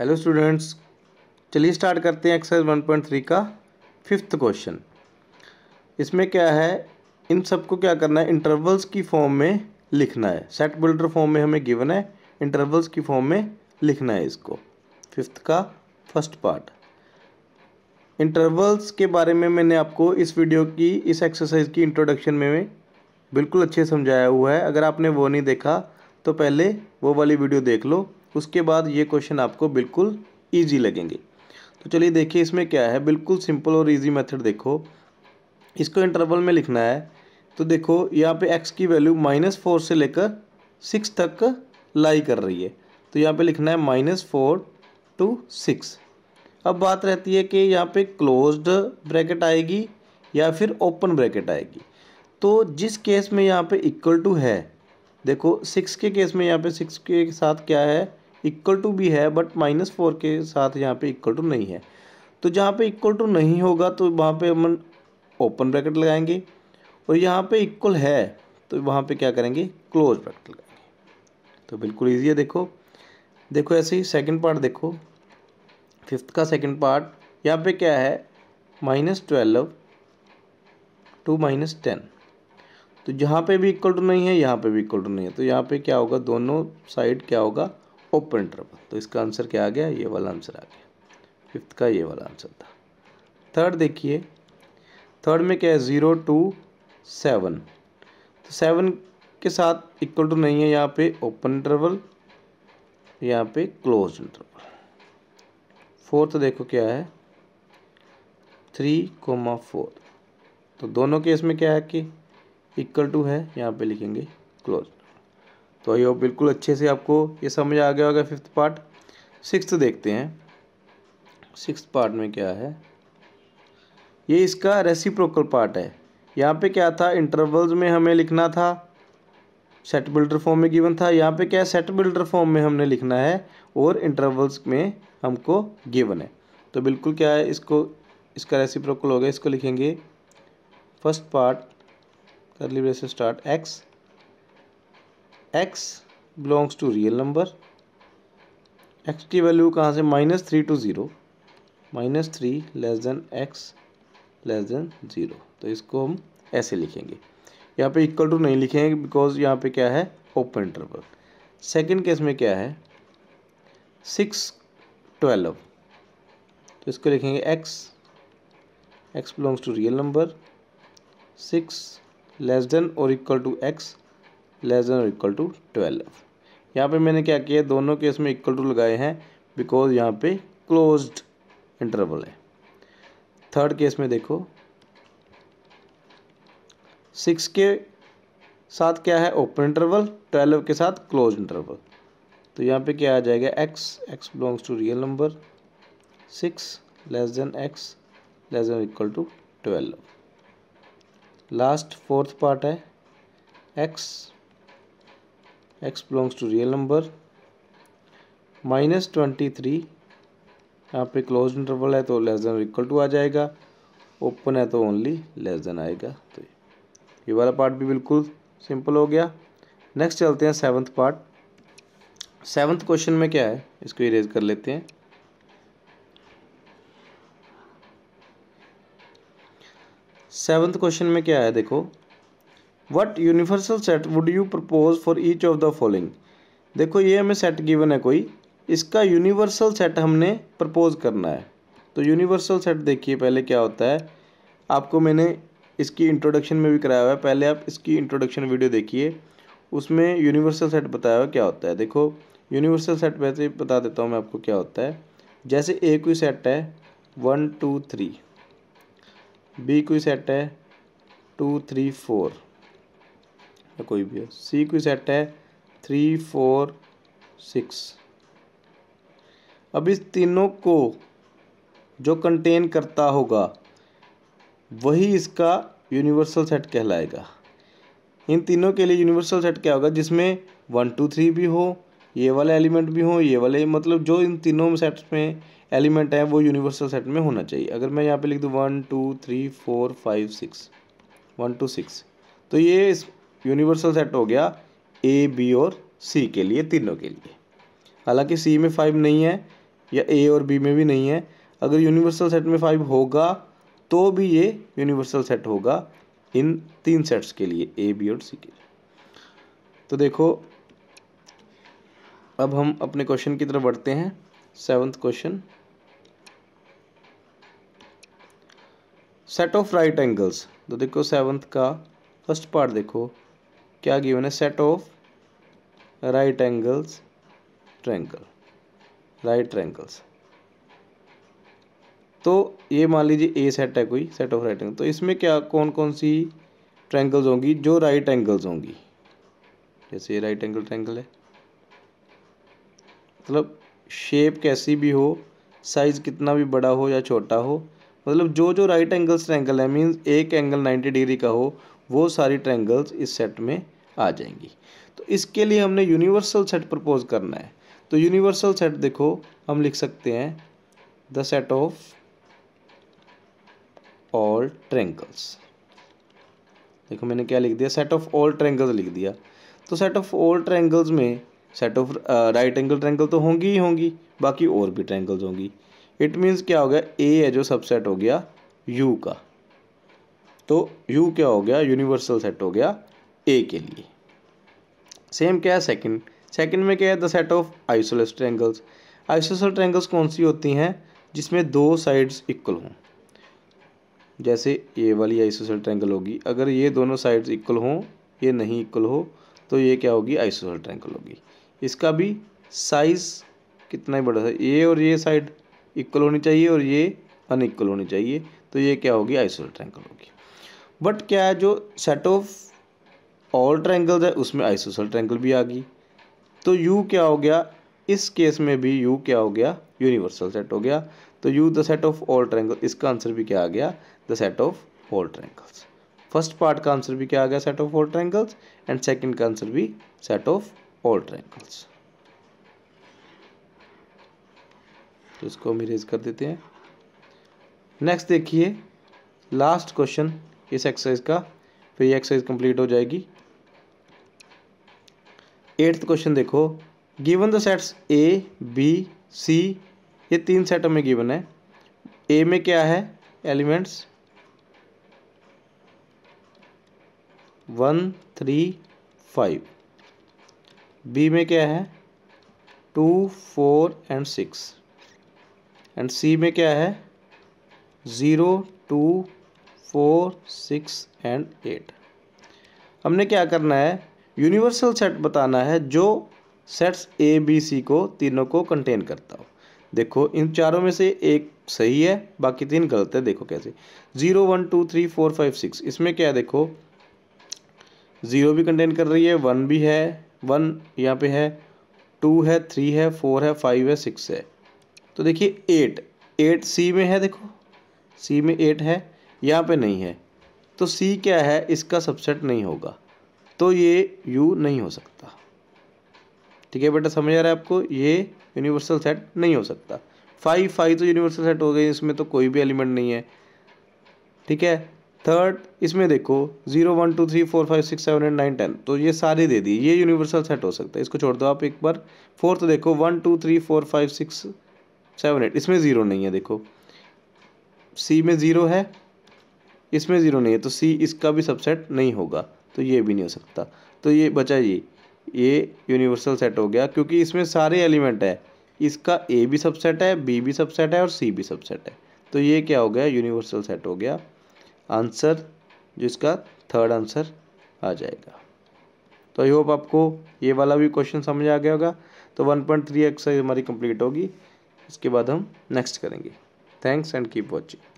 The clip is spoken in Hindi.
हेलो स्टूडेंट्स चलिए स्टार्ट करते हैं एक्सरसाइज वन पॉइंट थ्री का फिफ्थ क्वेश्चन इसमें क्या है इन सबको क्या करना है इंटरवल्स की फॉर्म में लिखना है सेट बिल्डर फॉर्म में हमें गिवन है इंटरवल्स की फॉर्म में लिखना है इसको फिफ्थ का फर्स्ट पार्ट इंटरवल्स के बारे में मैंने आपको इस वीडियो की इस एक्सरसाइज की इंट्रोडक्शन में बिल्कुल अच्छे समझाया हुआ है अगर आपने वो नहीं देखा तो पहले वो वाली वीडियो देख लो उसके बाद ये क्वेश्चन आपको बिल्कुल ईजी लगेंगे तो चलिए देखिए इसमें क्या है बिल्कुल सिंपल और ईजी मेथड देखो इसको इंटरवल में लिखना है तो देखो यहाँ पे एक्स की वैल्यू माइनस फोर से लेकर सिक्स तक लाई कर रही है तो यहाँ पे लिखना है माइनस फोर टू सिक्स अब बात रहती है कि यहाँ पे क्लोज्ड ब्रैकेट आएगी या फिर ओपन ब्रैकेट आएगी तो जिस केस में यहाँ पे इक्वल टू है देखो सिक्स के केस में यहाँ पे सिक्स के साथ क्या है इक्वल टू भी है बट माइनस फोर के साथ यहाँ पे इक्वल टू नहीं है तो जहाँ पे इक्वल टू नहीं होगा तो वहाँ पे हम ओपन ब्रैकेट लगाएंगे और यहाँ पे इक्वल है तो वहाँ पे क्या करेंगे क्लोज ब्रैकेट लगाएंगे तो बिल्कुल ईजी है देखो देखो ऐसे ही सेकेंड पार्ट देखो फिफ्थ का सेकेंड पार्ट यहाँ पे क्या है minus twelve two minus ten तो जहाँ पे भी इक्वल टू नहीं है यहाँ पे भी इक्वल टू नहीं है तो यहाँ पे क्या होगा दोनों साइड क्या होगा ओपन इंटरवल तो इसका आंसर क्या आ गया ये वाला आंसर आ गया फिफ्थ का ये वाला आंसर था थर्ड देखिए थर्ड में क्या है ज़ीरो टू सेवन तो सेवन के साथ इक्वल टू नहीं है यहाँ पे ओपन इंटरवल यहाँ पे क्लोज इंटरवल फोर्थ देखो क्या है थ्री कोमा फोर तो दोनों केस में क्या है कि इक्वल टू है यहाँ पे लिखेंगे क्लोज तो ये बिल्कुल अच्छे से आपको ये समझ आ गया होगा फिफ्थ पार्ट सिक्स देखते हैं सिक्स पार्ट में क्या है ये इसका रेसिप्रोकल पार्ट है यहाँ पे क्या था इंटरवल्स में हमें लिखना था सेट बिल्डर फॉर्म में गिवन था यहाँ पे क्या है सेट बिल्डर फॉर्म में हमने लिखना है और इंटरवल्स में हमको गिवन है तो बिल्कुल क्या है इसको इसका रेसिप्रोकल हो गया इसको लिखेंगे first part curly braces start x x belongs to real number x की वैल्यू कहाँ से minus three two zero minus three less than x less than zero तो इसको हम ऐसे लिखेंगे यहाँ पे इक्वल टू नहीं लिखेंगे बिकॉज यहाँ पे क्या है ओपन इंटरवल सेकंड केस में क्या है सिक्स ट्वेल्व तो इसको लिखेंगे x x belongs to real number six less than और equal to x less than और इक्वल टू ट्वेल्व यहाँ पे मैंने क्या किया दोनों केस में इक्वल टू लगाए हैं बिकॉज यहाँ पे क्लोज्ड इंटरवल है थर्ड केस में देखो सिक्स के साथ क्या है ओपन इंटरवल ट्वेल्व के साथ क्लोज इंटरवल तो यहाँ पे क्या आ जाएगा x x belongs to real number six less than x less than equal to twelve last fourth part है x x belongs to real number minus twenty three यहाँ पे क्लोज इंटरवल है तो लेस देन इक्वल टू आ जाएगा ओपन है तो ओनली लेस देन आएगा तो ये वाला पार्ट भी बिल्कुल सिंपल हो गया नेक्स्ट चलते हैं सेवन्थ पार्ट सेवन्थ क्वेश्चन में क्या है इसको इरेज कर लेते हैं सेवन्थ क्वेश्चन में क्या है देखो what universal set would you propose for each of the following देखो ये हमें सेट गिवन है कोई इसका यूनिवर्सल सेट हमने प्रपोज करना है तो यूनिवर्सल सेट देखिए पहले क्या होता है आपको मैंने इसकी इंट्रोडक्शन में भी कराया हुआ है पहले आप इसकी इंट्रोडक्शन वीडियो देखिए उसमें यूनिवर्सल सेट बताया हुआ क्या होता है देखो यूनिवर्सल सेट वैसे बता देता हूँ मैं आपको क्या होता है जैसे ए कोई सेट है वन टू थ्री बी कोई सेट है टू थ्री फोर या कोई भी है सी कोई सेट है थ्री फोर सिक्स अब इस तीनों को जो कंटेन करता होगा वही इसका यूनिवर्सल सेट कहलाएगा इन तीनों के लिए यूनिवर्सल सेट क्या होगा जिसमें वन टू थ्री भी हो ये वाले एलिमेंट भी हो ये वाले मतलब जो इन तीनों सेट्स में एलिमेंट हैं वो यूनिवर्सल सेट में होना चाहिए अगर मैं यहाँ पे लिख दूँ one two three four five six one two six तो ये इस यूनिवर्सल सेट हो गया ए बी और सी के लिए तीनों के लिए हालांकि सी में फाइव नहीं है या ए और बी में भी नहीं है अगर यूनिवर्सल सेट में फाइव होगा तो भी ये यूनिवर्सल सेट होगा इन तीन सेट्स के लिए ए बी और सी के लिए तो देखो अब हम अपने क्वेश्चन की तरफ बढ़ते हैं seventh question set of right angles तो देखो सेवंथ का फर्स्ट पार्ट देखो क्या गिवन है set of right angles triangle right triangles तो ये मान लीजिए ए सेट है कोई सेट ऑफ राइट एंगल तो इसमें क्या कौन कौन सी ट्रैंगल्स होंगी जो राइट एंगल्स होंगी जैसे ये राइट एंगल ट्रैंगल है मतलब शेप कैसी भी हो साइज़ कितना भी बड़ा हो या छोटा हो मतलब जो जो राइट एंगल्स ट्रैंगल है मीन्स एक एंगल नाइन्टी डिग्री का हो वो सारी ट्रैंगल्स इस सेट में आ जाएंगी तो इसके लिए हमने यूनिवर्सल सेट प्रपोज करना है तो यूनिवर्सल सेट देखो हम लिख सकते हैं the set of all triangles देखो मैंने क्या लिख दिया सेट ऑफ ऑल ट्रेंगल्स लिख दिया तो सेट ऑफ ऑल ट्रेंगल्स में set of right angle triangle तो होंगी ही होंगी बाकी और भी ट्रेंगल्स होंगी इट मीन्स क्या हो गया ए है जो सबसेट हो गया यू का तो यू क्या हो गया यूनिवर्सल सेट हो गया ए के लिए सेम क्या है सेकंड सेकंड में क्या है the set of isosceles triangles isosceles triangles कौन सी होती हैं जिसमें दो साइड्स इक्वल हों जैसे ये वाली आइसोसल ट्रैंगल होगी अगर ये दोनों साइड्स इक्वल हों ये नहीं इक्वल हो तो ये क्या होगी आइसोसल ट्रैंगल होगी इसका भी साइज़ कितना ही बड़ा है ये और ये साइड इक्वल होनी चाहिए और ये अनइक्वल होनी चाहिए तो ये क्या होगी आइसोसल ट्रैंगल होगी बट क्या है जो सेट ऑफ ऑल ट्रैंगल्स है उसमें आइसोसल ट्रैंगल भी आ गई तो यू क्या हो गया इस केस में भी यू क्या हो गया यूनिवर्सल सेट हो गया तो U the set of all triangle इसका आंसर भी क्या आ गया the set of all triangles first part का आंसर भी क्या आ गया set of all triangles and second का आंसर भी सेट ऑफ ऑल ट्रैंगल्स तो इसको हम इरेज कर देते हैं नेक्स्ट देखिए लास्ट क्वेश्चन इस एक्सरसाइज का फिर ये एक्सरसाइज कंप्लीट हो जाएगी एट्थ क्वेश्चन देखो given the sets A B C ये तीन सेट हमें गिवन है ए में क्या है elements one three five B में क्या है two four and six and C में क्या है zero two four six and eight हमने क्या करना है यूनिवर्सल सेट बताना है जो सेट्स ए बी सी को तीनों को कंटेन करता हो देखो इन चारों में से एक सही है बाकी तीन गलत है देखो कैसे zero one two three four five six इसमें क्या है देखो ज़ीरो भी कंटेन कर रही है वन भी है वन यहाँ पे है टू है थ्री है फोर है फाइव है सिक्स है तो देखिए एट एट सी में है देखो सी में एट है यहाँ पे नहीं है तो सी क्या है इसका सबसेट नहीं होगा तो ये यू नहीं हो सकता ठीक है बेटा समझ आ रहा है आपको ये यूनिवर्सल सेट नहीं हो सकता फाइव फाइव तो यूनिवर्सल सेट हो गई इसमें तो कोई भी एलिमेंट नहीं है ठीक है थर्ड इसमें देखो zero one two three four five six seven eight nine ten तो ये सारे दे दिए ये यूनिवर्सल सेट हो सकता है इसको छोड़ दो आप एक बार फोर्थ तो देखो one two three four five six seven eight इसमें ज़ीरो नहीं है देखो सी में ज़ीरो है इसमें ज़ीरो नहीं है तो सी इसका भी सबसेट नहीं होगा तो ये भी नहीं हो सकता तो ये बचा ये ये यूनिवर्सल सेट हो गया क्योंकि इसमें सारे एलिमेंट है इसका ए भी सबसेट है बी भी सबसेट है और सी भी सबसेट है तो ये क्या हो गया यूनिवर्सल सेट हो गया आंसर जो इसका थर्ड आंसर आ जाएगा तो आई होप आपको ये वाला भी क्वेश्चन समझ आ गया होगा तो वन पॉइंट थ्री एक्सरसाइज हमारी कंप्लीट होगी इसके बाद हम नेक्स्ट करेंगे थैंक्स एंड कीप वॉचिंग